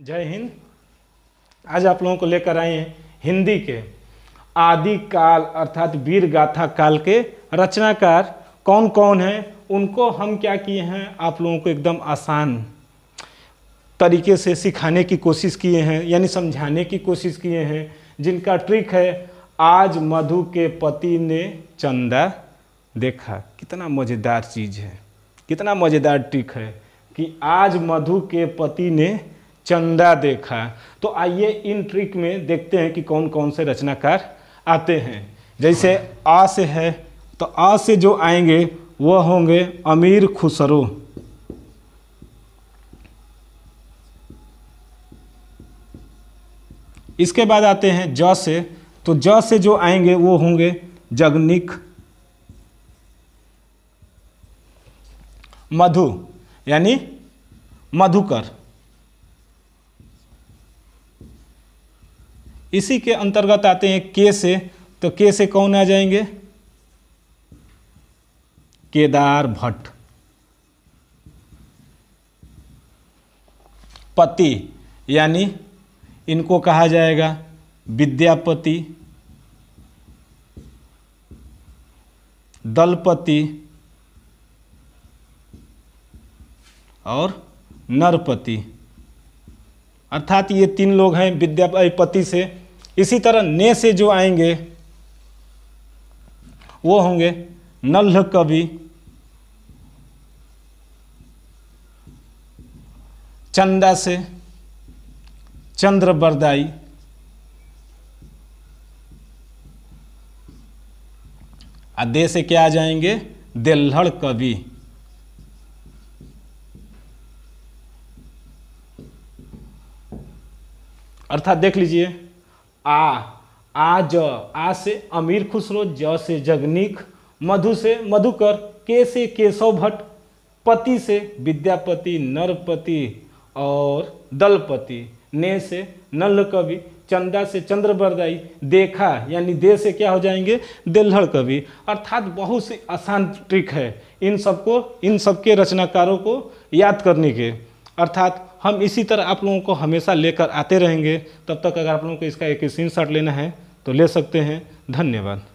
जय हिंद आज आप लोगों को लेकर आए हैं हिंदी के आदि काल अर्थात वीर गाथा काल के रचनाकार कौन कौन हैं उनको हम क्या किए हैं आप लोगों को एकदम आसान तरीके से सिखाने की कोशिश किए हैं यानी समझाने की कोशिश किए हैं जिनका ट्रिक है आज मधु के पति ने चंदा देखा कितना मज़ेदार चीज़ है कितना मज़ेदार ट्रिक है कि आज मधु के पति ने चंदा देखा तो आइए इन ट्रिक में देखते हैं कि कौन कौन से रचनाकार आते हैं जैसे आ से है तो आ से जो आएंगे वह होंगे अमीर खुसरो इसके बाद आते हैं ज से तो ज से जो आएंगे वो होंगे जगनिक मधु यानी मधुकर इसी के अंतर्गत आते हैं के से तो के से कौन आ जाएंगे केदार भट्ट पति यानी इनको कहा जाएगा विद्यापति दलपति और नरपति अर्थात ये तीन लोग हैं विद्यापति से इसी तरह ने से जो आएंगे वो होंगे नल्ह कवि चंदा से चंद्र बरदाई दे से क्या आ जाएंगे देल्हड़ कवि अर्थात देख लीजिए आ आ ज आ से अमीर खुसरो ज से जगनीक मधु से मधुकर के से केशव भट्ट पति से विद्यापति नरपति और दलपति ने से नल कवि चंदा से चंद्रवरदाई देखा यानी दे से क्या हो जाएंगे दिल्हड़ कवि अर्थात बहुत सी आसान ट्रिक है इन सबको इन सबके रचनाकारों को याद करने के अर्थात हम इसी तरह आप लोगों को हमेशा लेकर आते रहेंगे तब तक अगर आप लोगों को इसका एक स्क्रीन लेना है तो ले सकते हैं धन्यवाद